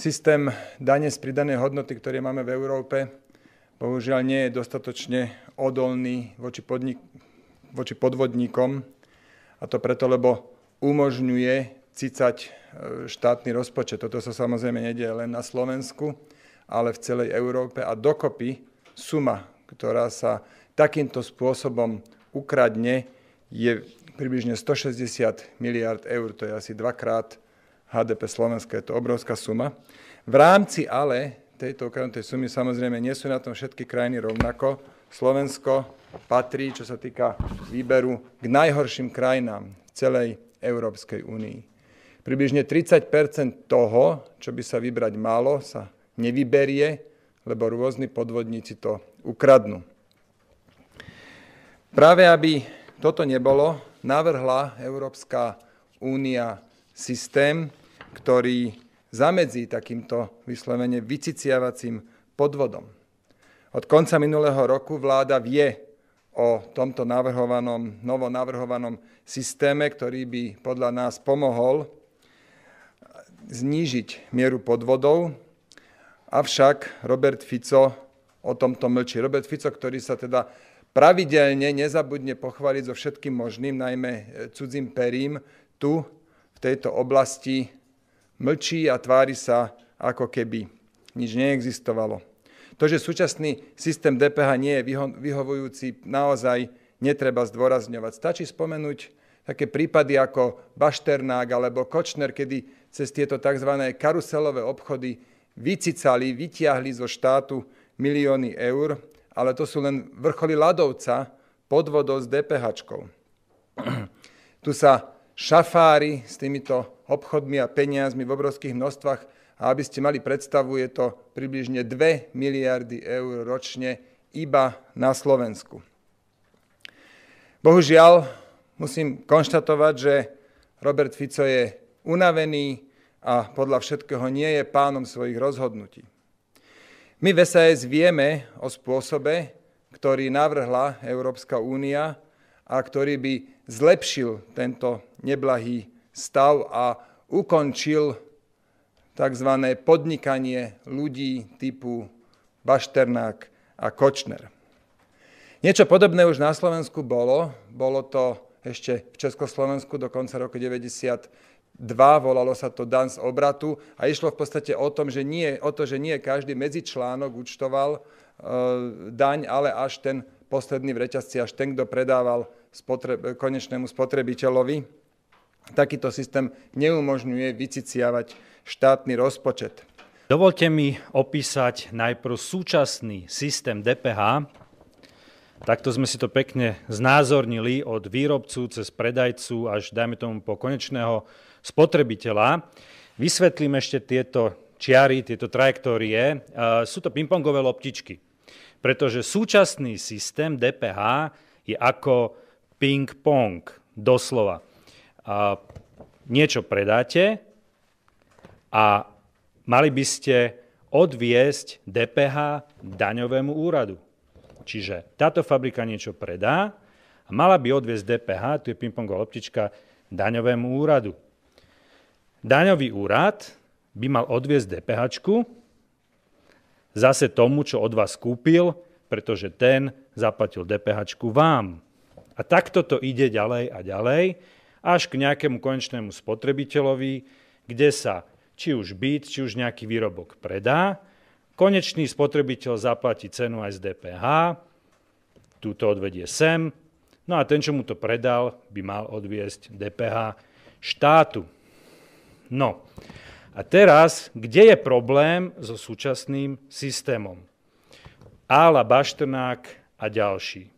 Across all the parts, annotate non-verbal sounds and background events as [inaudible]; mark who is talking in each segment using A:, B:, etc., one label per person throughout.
A: Systém dane z pridanej hodnoty, ktorý máme v Európe, bohužiaľ nie je dostatočne odolný voči, podnik- voči podvodníkom. A to preto, lebo umožňuje cicať e, štátny rozpočet. Toto sa samozrejme nedieje len na Slovensku, ale v celej Európe. A dokopy suma, ktorá sa takýmto spôsobom ukradne, je približne 160 miliard eur. To je asi dvakrát HDP Slovenska, je to obrovská suma. V rámci ale tejto okrem sumy samozrejme nie sú na tom všetky krajiny rovnako. Slovensko patrí, čo sa týka výberu, k najhorším krajinám celej Európskej únii. Približne 30 toho, čo by sa vybrať malo, sa nevyberie, lebo rôzni podvodníci to ukradnú. Práve aby toto nebolo, navrhla Európska únia systém, ktorý zamedzí takýmto vyslovene vyciciavacím podvodom. Od konca minulého roku vláda vie o tomto navrhovanom, novonavrhovanom systéme, ktorý by podľa nás pomohol znížiť mieru podvodov, avšak Robert Fico o tomto mlčí. Robert Fico, ktorý sa teda pravidelne nezabudne pochváliť so všetkým možným, najmä e, cudzím perím, tu tejto oblasti mlčí a tvári sa, ako keby nič neexistovalo. To, že súčasný systém DPH nie je vyho- vyhovujúci, naozaj netreba zdôrazňovať. Stačí spomenúť také prípady ako Bašternák alebo Kočner, kedy cez tieto tzv. karuselové obchody vycicali, vytiahli zo štátu milióny eur, ale to sú len vrcholy ľadovca podvodov s DPH. [clears throat] Tu sa šafári s týmito obchodmi a peniazmi v obrovských množstvách a aby ste mali predstavu, je to približne 2 miliardy eur ročne iba na Slovensku. Bohužiaľ, musím konštatovať, že Robert Fico je unavený a podľa všetkého nie je pánom svojich rozhodnutí. My v SAS vieme o spôsobe, ktorý navrhla Európska únia, a ktorý by zlepšil tento neblahý stav a ukončil tzv. podnikanie ľudí typu Bašternák a Kočner. Niečo podobné už na Slovensku bolo. Bolo to ešte v Československu do konca roku 1992. volalo sa to dan z obratu a išlo v podstate o, tom, že nie, o to, že nie každý medzičlánok účtoval e, daň, ale až ten posledný v reťazci, až ten, kto predával konečnému spotrebiteľovi. Takýto systém neumožňuje vyciciavať štátny rozpočet.
B: Dovolte mi opísať najprv súčasný systém DPH. Takto sme si to pekne znázornili od výrobcu cez predajcu až, dajme tomu, po konečného spotrebiteľa. Vysvetlím ešte tieto čiary, tieto trajektórie. E, sú to pingpongové loptičky, pretože súčasný systém DPH je ako ping-pong, doslova. A niečo predáte a mali by ste odviesť DPH daňovému úradu. Čiže táto fabrika niečo predá a mala by odviesť DPH, tu je pongová loptička, daňovému úradu. Daňový úrad by mal odviesť DPH zase tomu, čo od vás kúpil, pretože ten zaplatil DPH vám. A takto to ide ďalej a ďalej, až k nejakému konečnému spotrebiteľovi, kde sa či už byt, či už nejaký výrobok predá, konečný spotrebiteľ zaplatí cenu aj z DPH, túto odvedie sem, no a ten, čo mu to predal, by mal odviesť DPH štátu. No a teraz, kde je problém so súčasným systémom? Ála Bašternák a ďalší.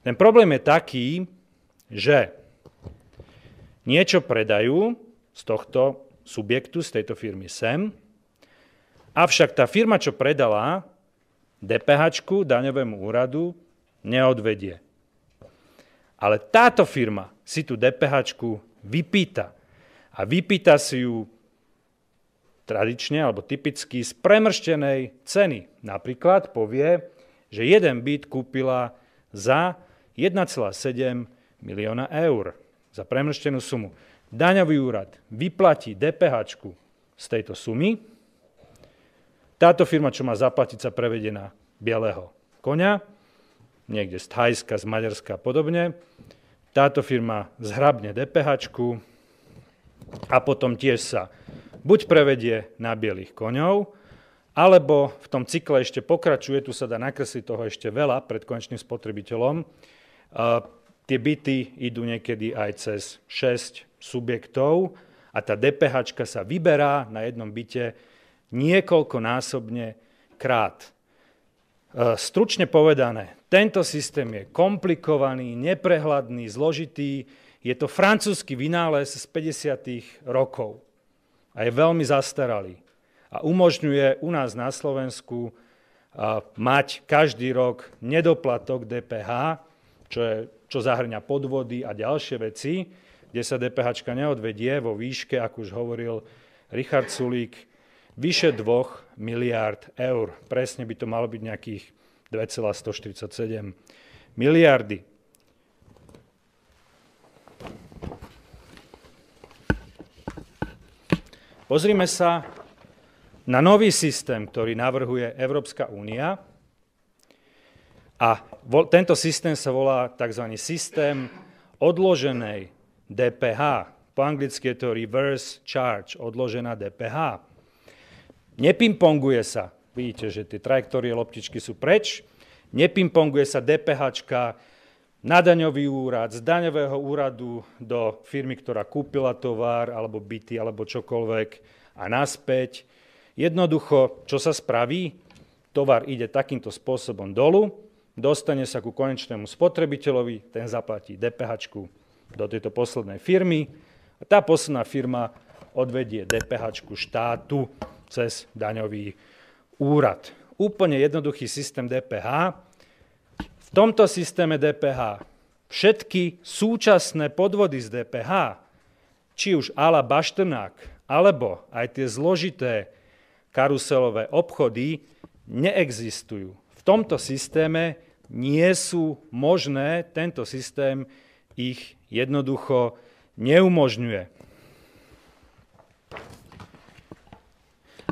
B: Ten problém je taký, že niečo predajú z tohto subjektu, z tejto firmy sem, avšak tá firma, čo predala DPH daňovému úradu, neodvedie. Ale táto firma si tú DPH vypýta. A vypýta si ju tradične alebo typicky z premrštenej ceny. Napríklad povie, že jeden byt kúpila za 1,7 milióna eur za premrštenú sumu. Daňový úrad vyplatí DPH z tejto sumy. Táto firma, čo má zaplatiť, sa prevedie na bieleho konia, niekde z Thajska, z Maďarska a podobne. Táto firma zhrabne DPH a potom tiež sa buď prevedie na bielých koňov, alebo v tom cykle ešte pokračuje, tu sa dá nakresliť toho ešte veľa pred konečným spotrebiteľom, Tie byty idú niekedy aj cez 6 subjektov a tá DPH sa vyberá na jednom byte niekoľkonásobne krát. E, stručne povedané, tento systém je komplikovaný, neprehľadný, zložitý. Je to francúzsky vynález z 50. rokov a je veľmi zastaralý a umožňuje u nás na Slovensku mať každý rok nedoplatok DPH čo, je, čo zahrňa podvody a ďalšie veci, kde sa DPH neodvedie vo výške, ako už hovoril Richard Sulík, vyše 2 miliárd eur. Presne by to malo byť nejakých 2,147 miliardy. Pozrime sa na nový systém, ktorý navrhuje Európska únia, a tento systém sa volá tzv. systém odloženej DPH. Po anglicky je to reverse charge, odložená DPH. Nepimponguje sa. Vidíte, že tie trajektórie loptičky sú preč. Nepimponguje sa DPH na daňový úrad, z daňového úradu do firmy, ktorá kúpila tovar, alebo byty, alebo čokoľvek a naspäť. Jednoducho, čo sa spraví? Tovar ide takýmto spôsobom dolu, dostane sa ku konečnému spotrebiteľovi, ten zaplatí DPH do tejto poslednej firmy a tá posledná firma odvedie DPH štátu cez daňový úrad. Úplne jednoduchý systém DPH. V tomto systéme DPH všetky súčasné podvody z DPH, či už ala Baštenák, alebo aj tie zložité karuselové obchody, neexistujú. V tomto systéme nie sú možné, tento systém ich jednoducho neumožňuje.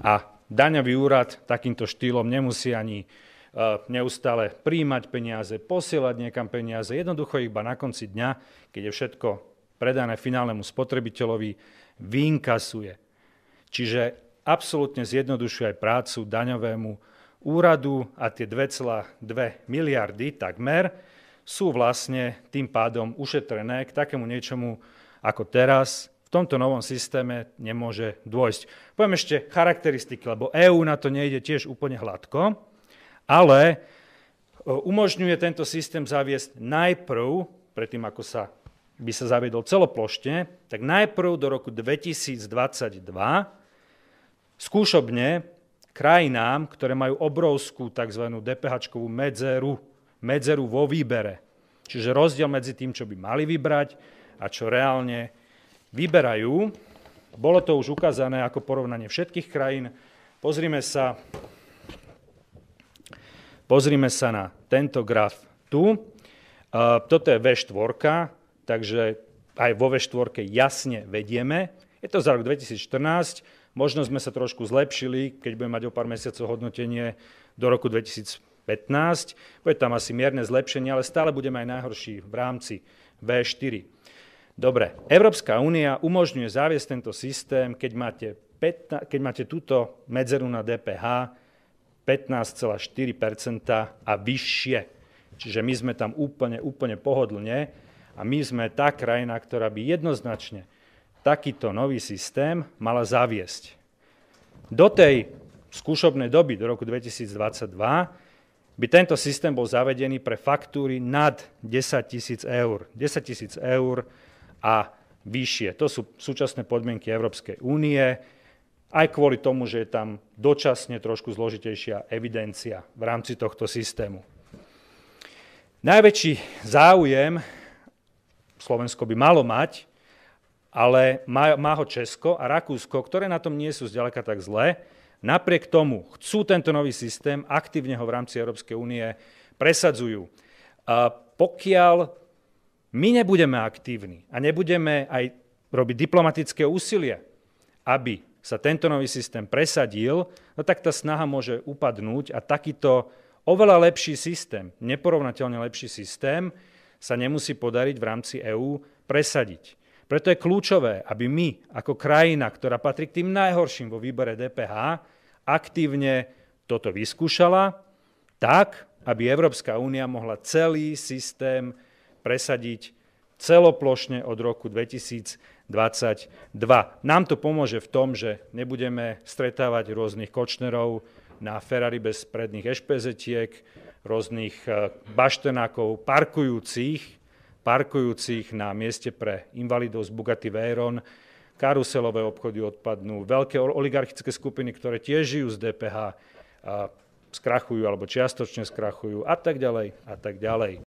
B: A daňový úrad takýmto štýlom nemusí ani e, neustále príjmať peniaze, posielať niekam peniaze. Jednoducho iba na konci dňa, keď je všetko predané finálnemu spotrebiteľovi, vynkasuje. Čiže absolútne zjednodušuje aj prácu daňovému úradu a tie 2,2 miliardy takmer sú vlastne tým pádom ušetrené k takému niečomu ako teraz v tomto novom systéme nemôže dôjsť. Poviem ešte charakteristiky, lebo EÚ na to nejde tiež úplne hladko, ale e, umožňuje tento systém zaviesť najprv, predtým ako sa by sa zaviedol celoplošne, tak najprv do roku 2022 skúšobne krajinám, ktoré majú obrovskú tzv. dph medzeru, medzeru vo výbere. Čiže rozdiel medzi tým, čo by mali vybrať a čo reálne vyberajú. Bolo to už ukázané ako porovnanie všetkých krajín. Pozrime sa, pozrime sa na tento graf tu. E, toto je V4, takže aj vo V4 jasne vedieme. Je to za rok 2014 Možno sme sa trošku zlepšili, keď budeme mať o pár mesiacov hodnotenie do roku 2015. Bude tam asi mierne zlepšenie, ale stále budeme aj najhorší v rámci V4. Dobre, Európska únia umožňuje zaviesť tento systém, keď máte, 15, keď máte túto medzeru na DPH 15,4 a vyššie. Čiže my sme tam úplne, úplne pohodlne a my sme tá krajina, ktorá by jednoznačne takýto nový systém mala zaviesť. Do tej skúšobnej doby, do roku 2022, by tento systém bol zavedený pre faktúry nad 10 tisíc eur. 10 tisíc eur a vyššie. To sú súčasné podmienky Európskej únie, aj kvôli tomu, že je tam dočasne trošku zložitejšia evidencia v rámci tohto systému. Najväčší záujem Slovensko by malo mať ale má, má ho Česko a Rakúsko, ktoré na tom nie sú zďaleka tak zlé. Napriek tomu chcú tento nový systém, aktívne ho v rámci Európskej únie presadzujú. A pokiaľ my nebudeme aktívni a nebudeme aj robiť diplomatické úsilie, aby sa tento nový systém presadil, no tak tá snaha môže upadnúť a takýto oveľa lepší systém, neporovnateľne lepší systém, sa nemusí podariť v rámci EÚ presadiť. Preto je kľúčové, aby my, ako krajina, ktorá patrí k tým najhorším vo výbore DPH, aktívne toto vyskúšala, tak, aby Európska únia mohla celý systém presadiť celoplošne od roku 2022. Nám to pomôže v tom, že nebudeme stretávať rôznych kočnerov na Ferrari bez predných ešpezetiek, rôznych eh, baštenákov parkujúcich parkujúcich na mieste pre invalidov z Bugatti Veyron, karuselové obchody odpadnú, veľké oligarchické skupiny, ktoré tiež žijú z DPH, skrachujú alebo čiastočne skrachujú a tak ďalej a tak ďalej.